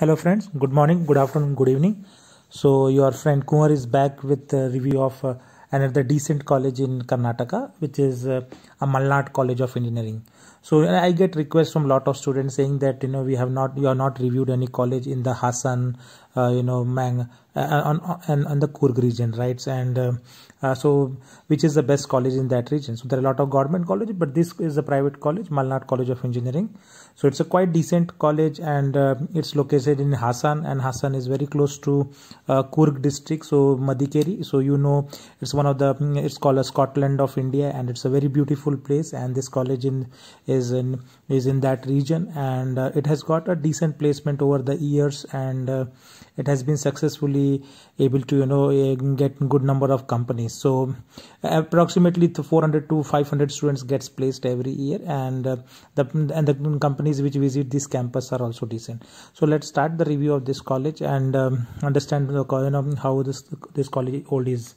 hello friends good morning good afternoon good evening so your friend kumar is back with a review of uh, another decent college in karnataka which is uh, a malnad college of engineering so i get requests from lot of students saying that you know we have not you are not reviewed any college in the hassan uh, you know mang uh, on, on on the Kurg region, right? And uh, so which is the best college in that region? So there are a lot of government colleges, but this is a private college, Malnad College of Engineering. So it's a quite decent college, and it's located in Hassan, and Hassan is very close to Kurg district, so Madikeri. So you know it's one of the mm, it's called a Scotland of India, and it's a very beautiful place. And this college in is in is in that region, and uh, it has got a decent placement over the years, and uh, it has been successfully able to you know eh, get good number of companies so eh, approximately 400 to 500 students gets placed every year and uh, the and the companies which visit this campus are also decent so let's start the review of this college and um, understand the you know, how this this college old is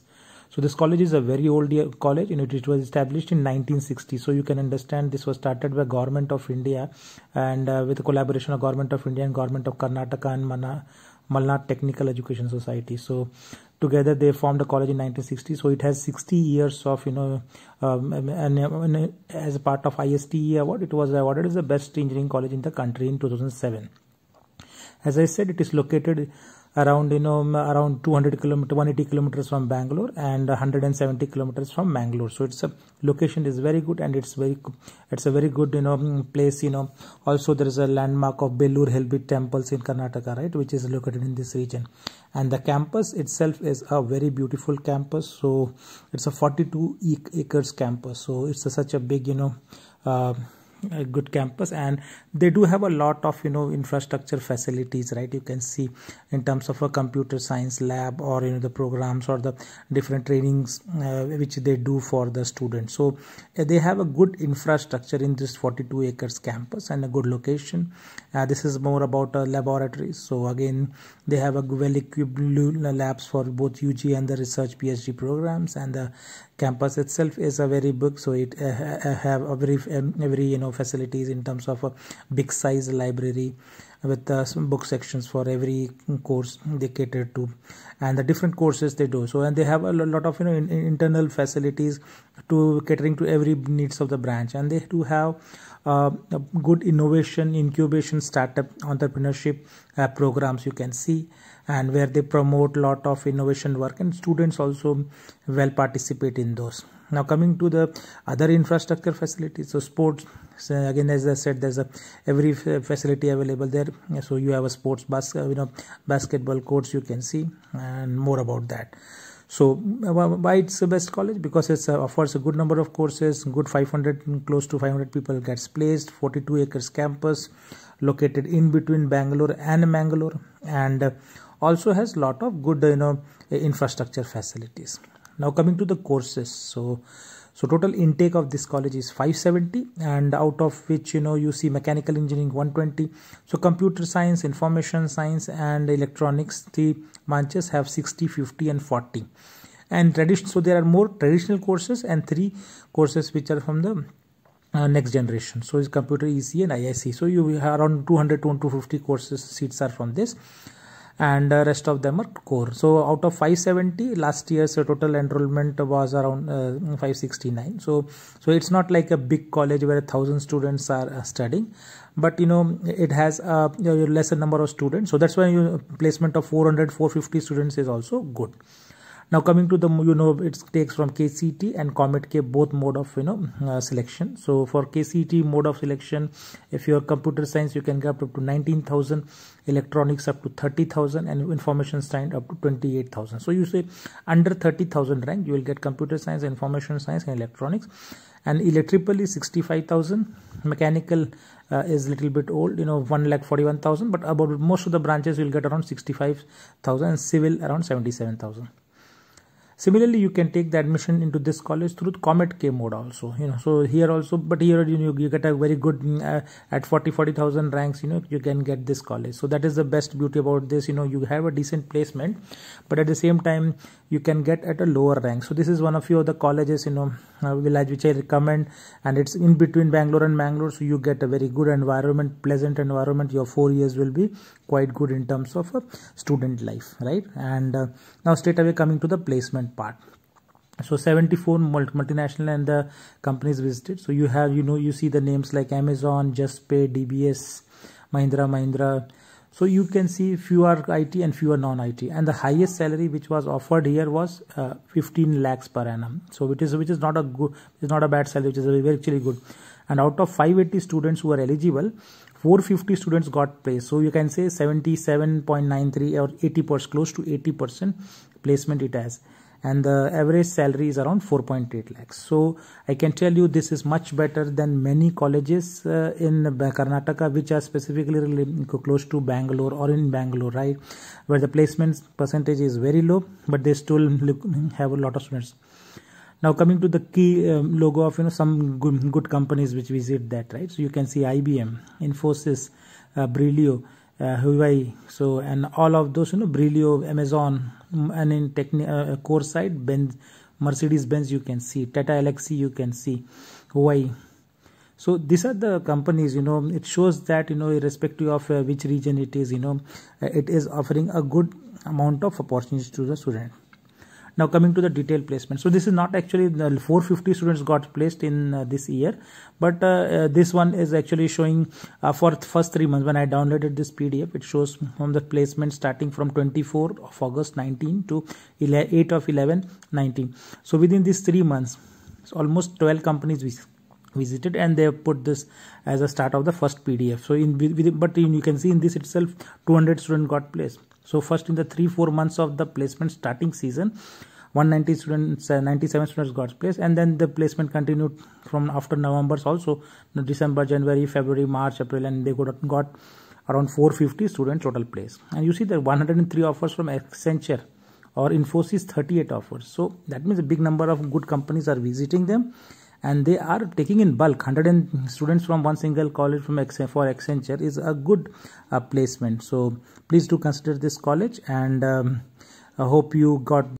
so this college is a very old college know, it was established in 1960. So you can understand this was started by government of India and uh, with collaboration of government of India and government of Karnataka and Mana Malna Technical Education Society. So together they formed a college in 1960 so it has 60 years of you know um, and, um, and, as a part of ISTE award it was awarded as the best engineering college in the country in 2007 as i said it is located around you know around 200 kilometer 180 kilometers from bangalore and 170 kilometers from mangalore so its location is very good and it's very it's a very good you know place you know also there is a landmark of bellur helbit temples in karnataka right which is located in this region and the campus itself is a very beautiful campus so it's a 42 acres campus so it's a, such a big you know uh, a good campus and they do have a lot of you know infrastructure facilities right you can see in terms of a computer science lab or you know the programs or the different trainings uh, which they do for the students so uh, they have a good infrastructure in this 42 acres campus and a good location uh, this is more about a uh, laboratory so again they have a well equipped uh, labs for both UG and the research PhD programs and the campus itself is a very big so it uh, have every um, every you know facilities in terms of a big size library with uh, book sections for every course they cater to and the different courses they do so and they have a lot of you know in, in internal facilities to catering to every needs of the branch and they do have uh, good innovation incubation startup entrepreneurship uh, programs you can see and where they promote lot of innovation work and students also well participate in those now coming to the other infrastructure facilities so sports so again as i said there's a every facility available there so you have a sports bas- uh, you know basketball courts you can see and more about that so uh, why it's the best college because it uh, offers a good number of courses good 500 close to 500 people gets placed 42 acres campus located in between bangalore and mangalore and also has lot of good you know infrastructure facilities now coming to the courses so so total intake of this college is 570 and out of which you know you see mechanical engineering 120 so computer science information science and electronics the branches have 60 50 and 40 and tradition so there are more traditional courses and three courses which are from the uh, next generation so is computer ec and iic so you have around 200 to 250 courses seats are from this and uh, rest of them are core so out of 570 last year's uh, total enrollment was around uh, 569 so so it's not like a big college where a thousand students are uh, studying but you know it has a lesser number of students so that's why you, placement of 400 450 students is also good now coming to the you know it takes from kct and comet k both mode of you know uh, selection so for kct mode of selection if you are computer science you can get up to 19000 electronics up to 30000 and information science up to 28000 so you say under 30000 rank you will get computer science information science and electronics and electrical is 65000 mechanical uh, is little bit old you know 1 lakh 41000 but about most of the branches you will get around 65000 and civil around 77000 Similarly, you can take the admission into this college through Comet K mode also. You know, so here also, but here you know, you get a very good mm, uh, at 40 40,000 ranks. You know, you can get this college. So that is the best beauty about this. You know, you have a decent placement, but at the same time, you can get at a lower rank. So this is one of your the colleges. You know, uh, village which I recommend, and it's in between Bangalore and Bangalore. So you get a very good environment, pleasant environment. Your four years will be quite good in terms of uh, student life right and uh, now straight away coming to the placement part so 74 multinational and the companies visited so you have you know you see the names like amazon justpay dbs mahindra mahindra so you can see fewer IT and fewer non-IT, and the highest salary which was offered here was uh, 15 lakhs per annum. So it is which is not a good, is not a bad salary, which is very actually good. And out of 580 students who are eligible, 450 students got placed so you can say 77.93 or 80 percent close to 80 percent placement it has and the average salary is around 4.8 lakhs so i can tell you this is much better than many colleges uh, in karnataka which are specifically really close to bangalore or in bangalore right where the placement percentage is very low but they still have a lot of students now coming to the key um, logo of you know some good, good, companies which visit that right so you can see ibm infosys uh, brilio uh, Huawei, so and all of those, you know, Brilio, Amazon, mm, and in techni- uh, uh core side, Benz, Mercedes Benz, you can see Tata Alexi, you can see Huawei. So these are the companies, you know, it shows that, you know, irrespective of uh, which region it is, you know, uh, it is offering a good amount of opportunities to the student now coming to the detailed placement so this is not actually 450 students got placed in uh, this year but uh, uh this one is actually showing uh, for first three months when i downloaded this pdf it shows from the placement starting from 24 of august 19 to 8 of 11 19 so within these three months almost 12 companies we visited and they have put this as a start of the first pdf so in but in, you can see in this itself 200 students got placed so first in the three four months of the placement starting season, 190 students, uh, 97 students got placed, and then the placement continued from after November also, December, January, February, March, April, and they got got around 450 students total place. And you see there 103 offers from Accenture or Infosys 38 offers. So that means a big number of good companies are visiting them and they are taking in bulk 100 students from one single college from for Accenture is a good uh, placement so please do consider this college and um, I hope you got